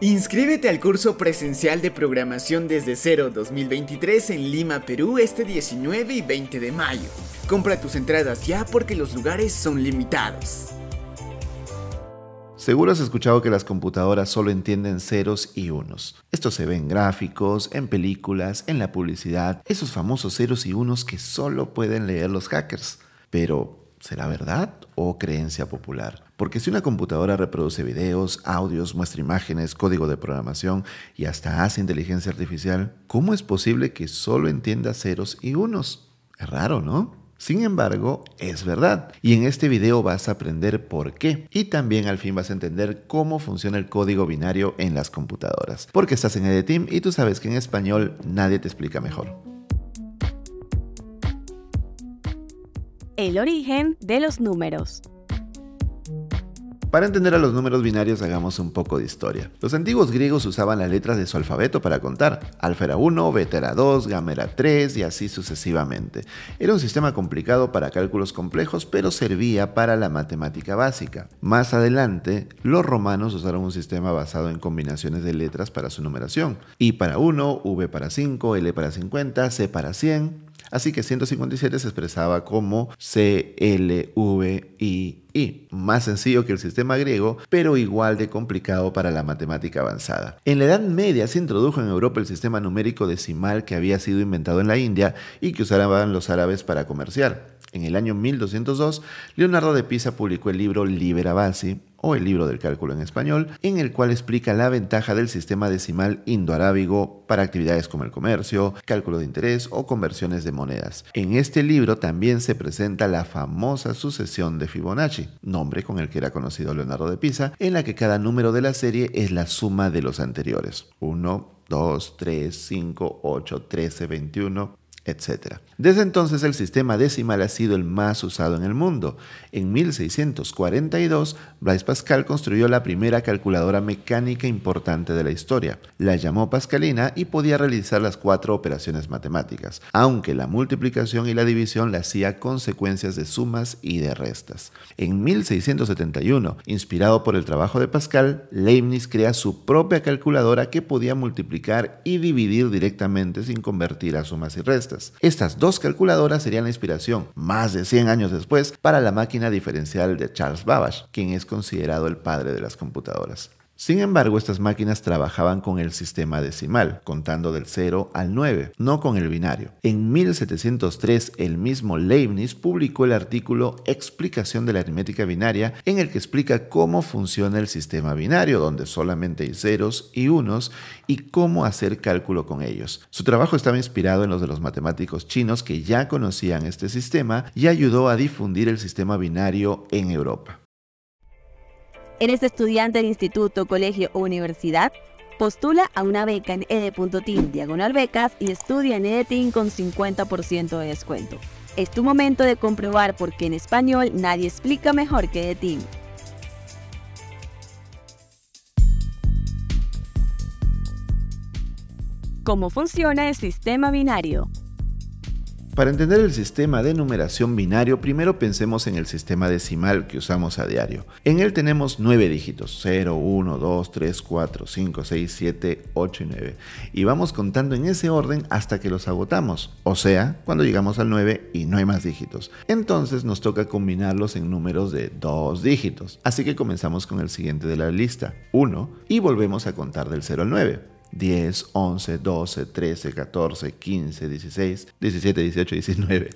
Inscríbete al curso presencial de programación desde cero 2023 en Lima, Perú, este 19 y 20 de mayo. Compra tus entradas ya porque los lugares son limitados. Seguro has escuchado que las computadoras solo entienden ceros y unos. Esto se ve en gráficos, en películas, en la publicidad, esos famosos ceros y unos que solo pueden leer los hackers. Pero, ¿Será verdad o creencia popular? Porque si una computadora reproduce videos, audios, muestra imágenes, código de programación y hasta hace inteligencia artificial, ¿cómo es posible que solo entienda ceros y unos? Es raro, ¿no? Sin embargo, es verdad. Y en este video vas a aprender por qué. Y también al fin vas a entender cómo funciona el código binario en las computadoras. Porque estás en Team y tú sabes que en español nadie te explica mejor. El origen de los números. Para entender a los números binarios hagamos un poco de historia. Los antiguos griegos usaban las letras de su alfabeto para contar. Alfa era 1, beta era 2, gamma era 3 y así sucesivamente. Era un sistema complicado para cálculos complejos pero servía para la matemática básica. Más adelante, los romanos usaron un sistema basado en combinaciones de letras para su numeración. I para 1, V para 5, L para 50, C para 100 Así que 157 se expresaba como CLVII, más sencillo que el sistema griego, pero igual de complicado para la matemática avanzada. En la Edad Media se introdujo en Europa el sistema numérico decimal que había sido inventado en la India y que usaban los árabes para comerciar. En el año 1202, Leonardo de Pisa publicó el libro Libera Basi, o el libro del cálculo en español, en el cual explica la ventaja del sistema decimal indoarábigo para actividades como el comercio, cálculo de interés o conversiones de monedas. En este libro también se presenta la famosa sucesión de Fibonacci, nombre con el que era conocido Leonardo de Pisa, en la que cada número de la serie es la suma de los anteriores. 1, 2, 3, 5, 8, 13, 21, etc. Desde entonces el sistema decimal ha sido el más usado en el mundo. En 1642, Blaise Pascal construyó la primera calculadora mecánica importante de la historia. La llamó Pascalina y podía realizar las cuatro operaciones matemáticas, aunque la multiplicación y la división la hacía consecuencias de sumas y de restas. En 1671, inspirado por el trabajo de Pascal, Leibniz crea su propia calculadora que podía multiplicar y dividir directamente sin convertir a sumas y restas. Estas dos calculadoras serían la inspiración, más de 100 años después, para la máquina diferencial de Charles Babbage, quien es considerado el padre de las computadoras. Sin embargo, estas máquinas trabajaban con el sistema decimal, contando del 0 al 9, no con el binario. En 1703, el mismo Leibniz publicó el artículo Explicación de la aritmética binaria, en el que explica cómo funciona el sistema binario, donde solamente hay ceros y unos, y cómo hacer cálculo con ellos. Su trabajo estaba inspirado en los de los matemáticos chinos que ya conocían este sistema y ayudó a difundir el sistema binario en Europa. ¿Eres estudiante de instituto, colegio o universidad? Postula a una beca en ed.tin diagonal becas y estudia en ed.team con 50% de descuento. Es tu momento de comprobar por qué en español nadie explica mejor que ed.team. ¿Cómo funciona el sistema binario? Para entender el sistema de numeración binario, primero pensemos en el sistema decimal que usamos a diario. En él tenemos 9 dígitos, 0, 1, 2, 3, 4, 5, 6, 7, 8 y 9. Y vamos contando en ese orden hasta que los agotamos, o sea, cuando llegamos al 9 y no hay más dígitos. Entonces nos toca combinarlos en números de 2 dígitos. Así que comenzamos con el siguiente de la lista, 1, y volvemos a contar del 0 al 9. 10, 11, 12, 13, 14, 15, 16, 17, 18, 19.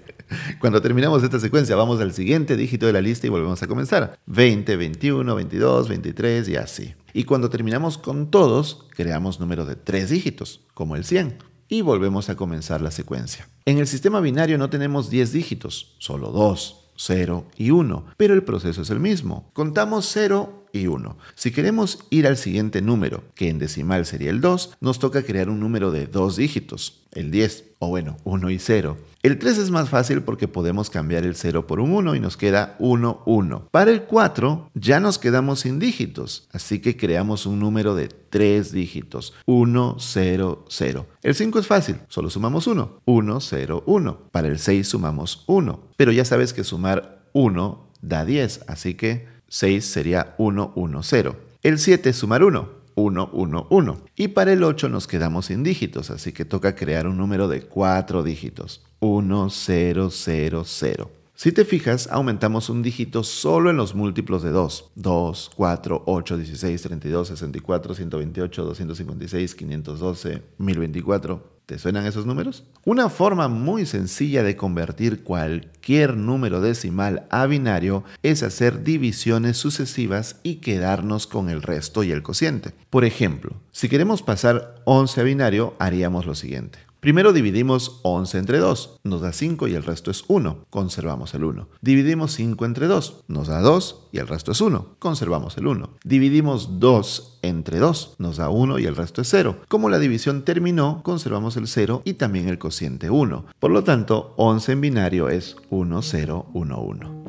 Cuando terminamos esta secuencia vamos al siguiente dígito de la lista y volvemos a comenzar. 20, 21, 22, 23 y así. Y cuando terminamos con todos, creamos números de tres dígitos, como el 100. Y volvemos a comenzar la secuencia. En el sistema binario no tenemos 10 dígitos, solo 2, 0 y 1, pero el proceso es el mismo. Contamos 0, y 1. Si queremos ir al siguiente número, que en decimal sería el 2, nos toca crear un número de dos dígitos, el 10, o bueno, 1 y 0. El 3 es más fácil porque podemos cambiar el 0 por un 1 y nos queda 1, 1. Para el 4 ya nos quedamos sin dígitos, así que creamos un número de 3 dígitos, 1, 0, 0. El 5 es fácil, solo sumamos 1, 1, 0, 1. Para el 6 sumamos 1, pero ya sabes que sumar 1 da 10, así que 6 sería 1, 1, 0. El 7 es sumar 1, 1, 1, 1. Y para el 8 nos quedamos sin dígitos, así que toca crear un número de 4 dígitos. 1, 0, 0, 0. Si te fijas, aumentamos un dígito solo en los múltiplos de 2. 2, 4, 8, 16, 32, 64, 128, 256, 512, 1024. ¿Te suenan esos números? Una forma muy sencilla de convertir cualquier número decimal a binario es hacer divisiones sucesivas y quedarnos con el resto y el cociente. Por ejemplo, si queremos pasar 11 a binario, haríamos lo siguiente. Primero dividimos 11 entre 2, nos da 5 y el resto es 1, conservamos el 1. Dividimos 5 entre 2, nos da 2 y el resto es 1, conservamos el 1. Dividimos 2 entre 2, nos da 1 y el resto es 0. Como la división terminó, conservamos el 0 y también el cociente 1. Por lo tanto, 11 en binario es 1, 0, 1, 1.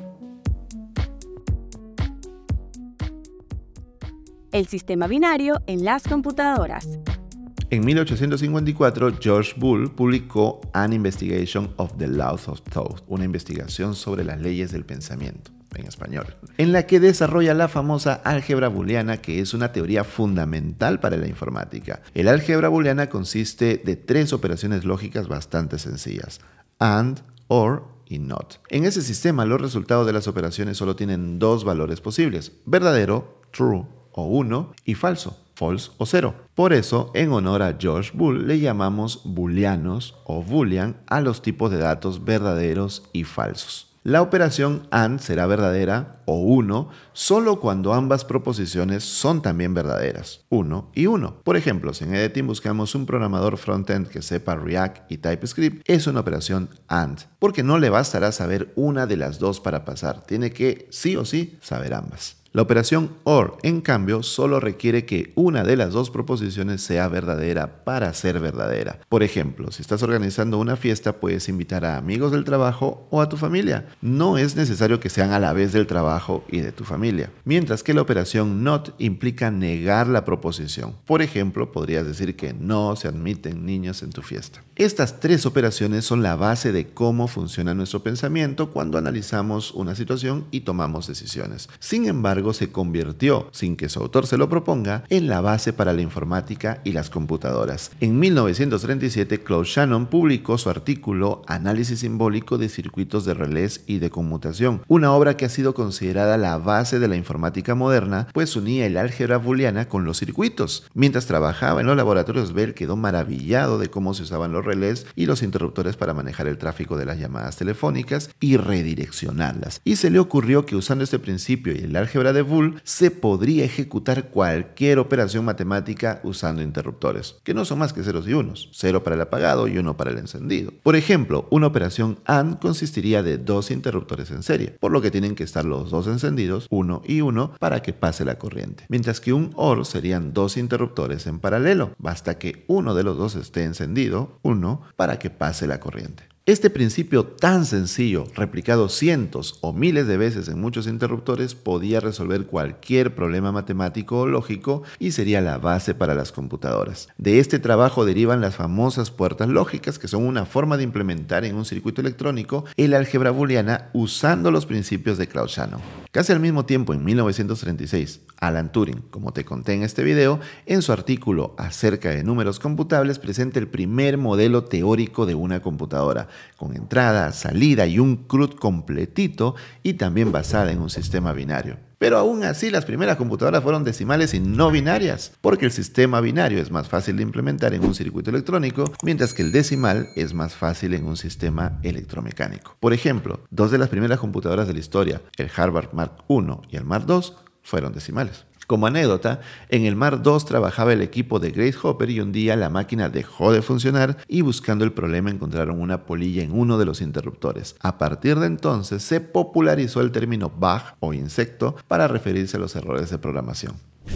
El sistema binario en las computadoras. En 1854, George Bull publicó An Investigation of the Laws of Thought, una investigación sobre las leyes del pensamiento en español, en la que desarrolla la famosa álgebra booleana, que es una teoría fundamental para la informática. El álgebra booleana consiste de tres operaciones lógicas bastante sencillas, AND, OR y NOT. En ese sistema, los resultados de las operaciones solo tienen dos valores posibles, verdadero, true o UNO, y falso, o Por eso, en honor a George Bull, le llamamos booleanos o boolean a los tipos de datos verdaderos y falsos. La operación AND será verdadera o 1 solo cuando ambas proposiciones son también verdaderas, 1 y 1. Por ejemplo, si en Editing buscamos un programador frontend que sepa React y TypeScript, es una operación AND, porque no le bastará saber una de las dos para pasar, tiene que sí o sí saber ambas. La operación OR, en cambio, solo requiere que una de las dos proposiciones sea verdadera para ser verdadera. Por ejemplo, si estás organizando una fiesta, puedes invitar a amigos del trabajo o a tu familia. No es necesario que sean a la vez del trabajo y de tu familia. Mientras que la operación NOT implica negar la proposición. Por ejemplo, podrías decir que no se admiten niños en tu fiesta. Estas tres operaciones son la base de cómo funciona nuestro pensamiento cuando analizamos una situación y tomamos decisiones. Sin embargo, se convirtió, sin que su autor se lo proponga, en la base para la informática y las computadoras. En 1937, Claude Shannon publicó su artículo Análisis simbólico de circuitos de relés y de conmutación, una obra que ha sido considerada la base de la informática moderna, pues unía el álgebra booleana con los circuitos. Mientras trabajaba en los laboratorios, Bell quedó maravillado de cómo se usaban los relés y los interruptores para manejar el tráfico de las llamadas telefónicas y redireccionarlas. Y se le ocurrió que usando este principio y el álgebra de Boole se podría ejecutar cualquier operación matemática usando interruptores, que no son más que ceros y unos, cero para el apagado y uno para el encendido. Por ejemplo, una operación AND consistiría de dos interruptores en serie, por lo que tienen que estar los dos encendidos, uno y uno, para que pase la corriente. Mientras que un OR serían dos interruptores en paralelo, basta que uno de los dos esté encendido, uno para que pase la corriente. Este principio tan sencillo, replicado cientos o miles de veces en muchos interruptores, podía resolver cualquier problema matemático o lógico y sería la base para las computadoras. De este trabajo derivan las famosas puertas lógicas, que son una forma de implementar en un circuito electrónico el álgebra booleana usando los principios de Clausiano. Casi al mismo tiempo, en 1936, Alan Turing, como te conté en este video, en su artículo acerca de números computables presenta el primer modelo teórico de una computadora con entrada, salida y un CRUD completito y también basada en un sistema binario. Pero aún así las primeras computadoras fueron decimales y no binarias, porque el sistema binario es más fácil de implementar en un circuito electrónico, mientras que el decimal es más fácil en un sistema electromecánico. Por ejemplo, dos de las primeras computadoras de la historia, el Harvard Mark I y el Mark II, fueron decimales. Como anécdota, en el Mar 2 trabajaba el equipo de Grace Hopper y un día la máquina dejó de funcionar y buscando el problema encontraron una polilla en uno de los interruptores. A partir de entonces se popularizó el término bug o insecto para referirse a los errores de programación.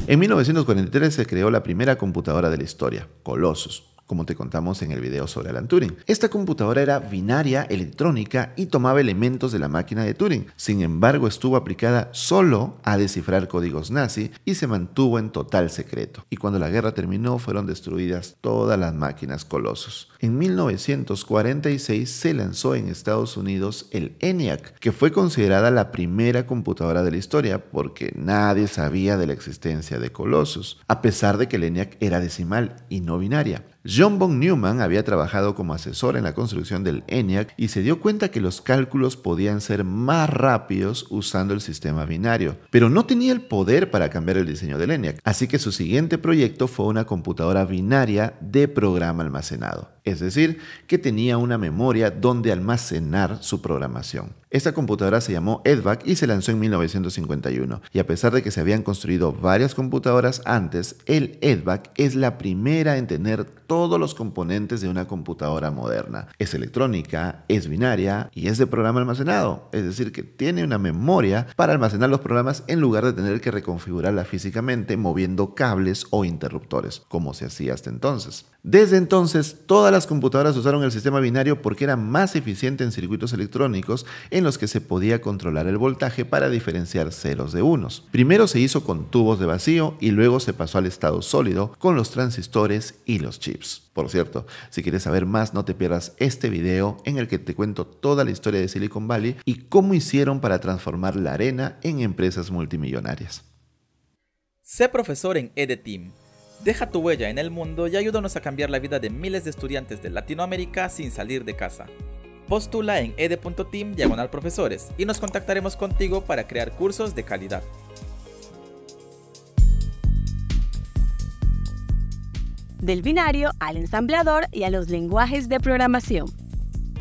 En 1943 se creó la primera computadora de la historia, Colossus como te contamos en el video sobre Alan Turing. Esta computadora era binaria, electrónica y tomaba elementos de la máquina de Turing. Sin embargo, estuvo aplicada solo a descifrar códigos nazi y se mantuvo en total secreto. Y cuando la guerra terminó, fueron destruidas todas las máquinas Colossus. En 1946 se lanzó en Estados Unidos el ENIAC, que fue considerada la primera computadora de la historia porque nadie sabía de la existencia de Colossus, a pesar de que el ENIAC era decimal y no binaria. John von Neumann había trabajado como asesor en la construcción del ENIAC y se dio cuenta que los cálculos podían ser más rápidos usando el sistema binario, pero no tenía el poder para cambiar el diseño del ENIAC, así que su siguiente proyecto fue una computadora binaria de programa almacenado es decir, que tenía una memoria donde almacenar su programación. Esta computadora se llamó EDVAC y se lanzó en 1951, y a pesar de que se habían construido varias computadoras antes, el EDVAC es la primera en tener todos los componentes de una computadora moderna. Es electrónica, es binaria y es de programa almacenado, es decir, que tiene una memoria para almacenar los programas en lugar de tener que reconfigurarla físicamente moviendo cables o interruptores, como se hacía hasta entonces. Desde entonces, todas las las computadoras usaron el sistema binario porque era más eficiente en circuitos electrónicos en los que se podía controlar el voltaje para diferenciar ceros de unos. Primero se hizo con tubos de vacío y luego se pasó al estado sólido con los transistores y los chips. Por cierto, si quieres saber más no te pierdas este video en el que te cuento toda la historia de Silicon Valley y cómo hicieron para transformar la arena en empresas multimillonarias. Sé profesor en EDTeam Deja tu huella en el mundo y ayúdanos a cambiar la vida de miles de estudiantes de Latinoamérica sin salir de casa. Postula en ed.team diagonal profesores y nos contactaremos contigo para crear cursos de calidad. Del binario al ensamblador y a los lenguajes de programación.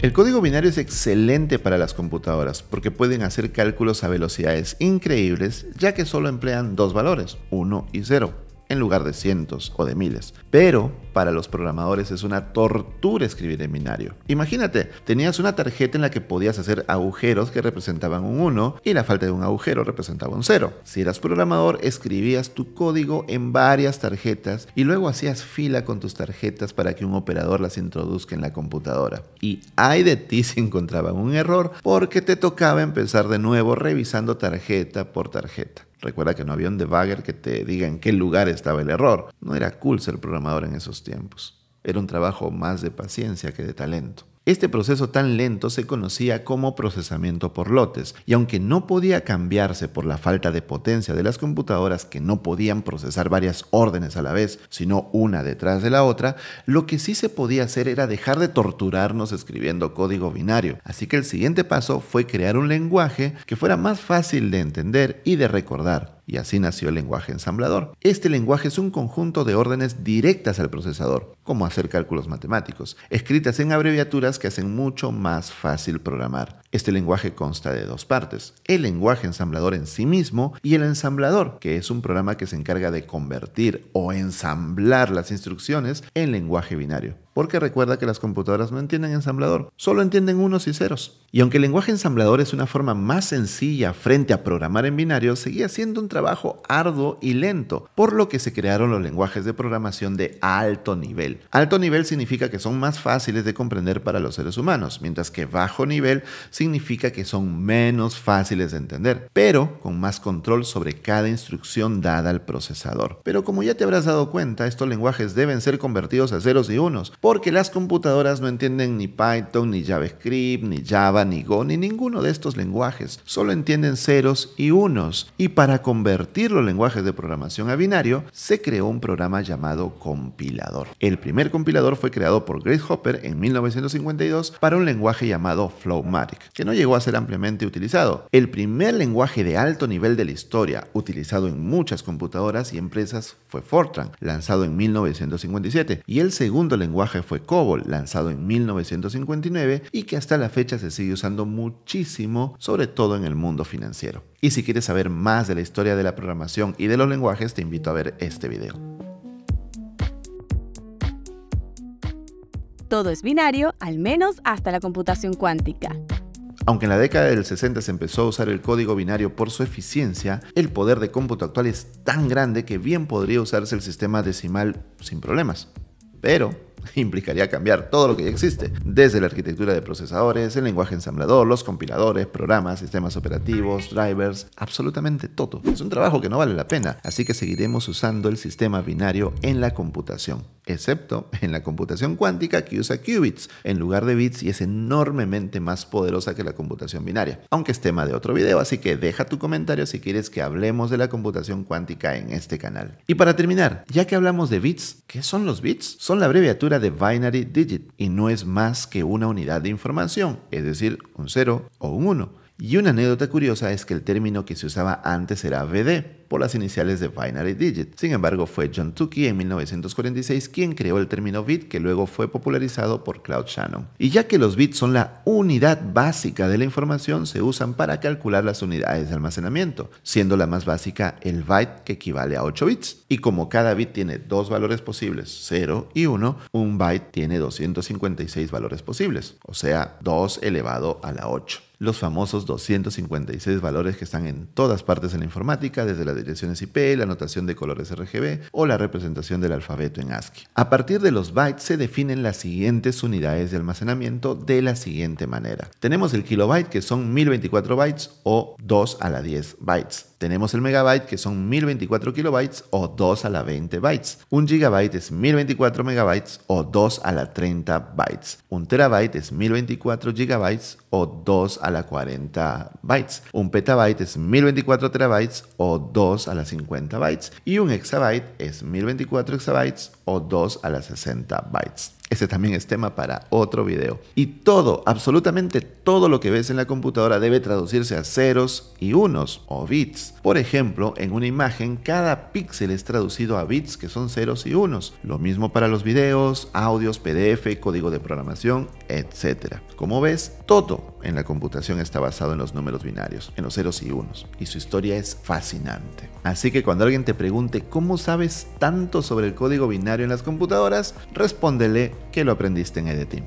El código binario es excelente para las computadoras porque pueden hacer cálculos a velocidades increíbles ya que solo emplean dos valores, 1 y 0 en lugar de cientos o de miles. Pero para los programadores es una tortura escribir en binario. Imagínate, tenías una tarjeta en la que podías hacer agujeros que representaban un 1 y la falta de un agujero representaba un 0. Si eras programador, escribías tu código en varias tarjetas y luego hacías fila con tus tarjetas para que un operador las introduzca en la computadora. Y ay de ti si encontraban un error porque te tocaba empezar de nuevo revisando tarjeta por tarjeta. Recuerda que no había un debugger que te diga en qué lugar estaba el error. No era cool ser programador en esos tiempos. Era un trabajo más de paciencia que de talento. Este proceso tan lento se conocía como procesamiento por lotes, y aunque no podía cambiarse por la falta de potencia de las computadoras que no podían procesar varias órdenes a la vez, sino una detrás de la otra, lo que sí se podía hacer era dejar de torturarnos escribiendo código binario. Así que el siguiente paso fue crear un lenguaje que fuera más fácil de entender y de recordar, y así nació el lenguaje ensamblador. Este lenguaje es un conjunto de órdenes directas al procesador, como hacer cálculos matemáticos, escritas en abreviaturas que hacen mucho más fácil programar. Este lenguaje consta de dos partes, el lenguaje ensamblador en sí mismo y el ensamblador, que es un programa que se encarga de convertir o ensamblar las instrucciones en lenguaje binario. Porque recuerda que las computadoras no entienden ensamblador, solo entienden unos y ceros. Y aunque el lenguaje ensamblador es una forma más sencilla frente a programar en binario, seguía siendo un trabajo arduo y lento, por lo que se crearon los lenguajes de programación de alto nivel. Alto nivel significa que son más fáciles de comprender para los seres humanos, mientras que bajo nivel significa significa que son menos fáciles de entender, pero con más control sobre cada instrucción dada al procesador. Pero como ya te habrás dado cuenta, estos lenguajes deben ser convertidos a ceros y unos, porque las computadoras no entienden ni Python, ni JavaScript, ni Java, ni Go, ni ninguno de estos lenguajes, solo entienden ceros y unos. Y para convertir los lenguajes de programación a binario, se creó un programa llamado compilador. El primer compilador fue creado por Grace Hopper en 1952 para un lenguaje llamado Flowmatic que no llegó a ser ampliamente utilizado. El primer lenguaje de alto nivel de la historia, utilizado en muchas computadoras y empresas, fue Fortran, lanzado en 1957, y el segundo lenguaje fue COBOL, lanzado en 1959 y que hasta la fecha se sigue usando muchísimo, sobre todo en el mundo financiero. Y si quieres saber más de la historia de la programación y de los lenguajes, te invito a ver este video. Todo es binario, al menos hasta la computación cuántica. Aunque en la década del 60 se empezó a usar el código binario por su eficiencia, el poder de cómputo actual es tan grande que bien podría usarse el sistema decimal sin problemas. Pero implicaría cambiar todo lo que ya existe, desde la arquitectura de procesadores, el lenguaje ensamblador, los compiladores, programas, sistemas operativos, drivers, absolutamente todo. Es un trabajo que no vale la pena, así que seguiremos usando el sistema binario en la computación, excepto en la computación cuántica que usa qubits en lugar de bits y es enormemente más poderosa que la computación binaria, aunque es tema de otro video, así que deja tu comentario si quieres que hablemos de la computación cuántica en este canal. Y para terminar, ya que hablamos de bits, ¿qué son los bits? Son la abreviatura de binary digit y no es más que una unidad de información, es decir, un 0 o un 1 y una anécdota curiosa es que el término que se usaba antes era VD, por las iniciales de Binary Digit. Sin embargo, fue John Tukey en 1946 quien creó el término bit que luego fue popularizado por Cloud Shannon. Y ya que los bits son la unidad básica de la información, se usan para calcular las unidades de almacenamiento, siendo la más básica el byte que equivale a 8 bits. Y como cada bit tiene dos valores posibles, 0 y 1, un byte tiene 256 valores posibles, o sea, 2 elevado a la 8 los famosos 256 valores que están en todas partes en la informática, desde las direcciones IP, la anotación de colores RGB o la representación del alfabeto en ASCII. A partir de los bytes se definen las siguientes unidades de almacenamiento de la siguiente manera. Tenemos el kilobyte que son 1024 bytes o 2 a la 10 bytes. Tenemos el megabyte que son 1024 kilobytes o 2 a la 20 bytes. Un gigabyte es 1024 megabytes o 2 a la 30 bytes. Un terabyte es 1024 gigabytes o 2 a a la 40 bytes. Un petabyte es 1024 terabytes o 2 a la 50 bytes. Y un exabyte es 1024 exabytes o 2 a la 60 bytes. Ese también es tema para otro video. Y todo, absolutamente todo lo que ves en la computadora debe traducirse a ceros y unos o bits. Por ejemplo, en una imagen cada píxel es traducido a bits que son ceros y unos. Lo mismo para los videos, audios, PDF, código de programación, etc. Como ves, todo en la computación está basado en los números binarios, en los ceros y unos, y su historia es fascinante. Así que cuando alguien te pregunte cómo sabes tanto sobre el código binario en las computadoras, respóndele que lo aprendiste en EDTeam.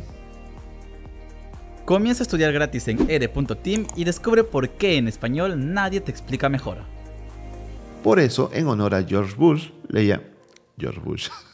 Comienza a estudiar gratis en ed.team y descubre por qué en español nadie te explica mejor. Por eso, en honor a George Bush, leía George Bush.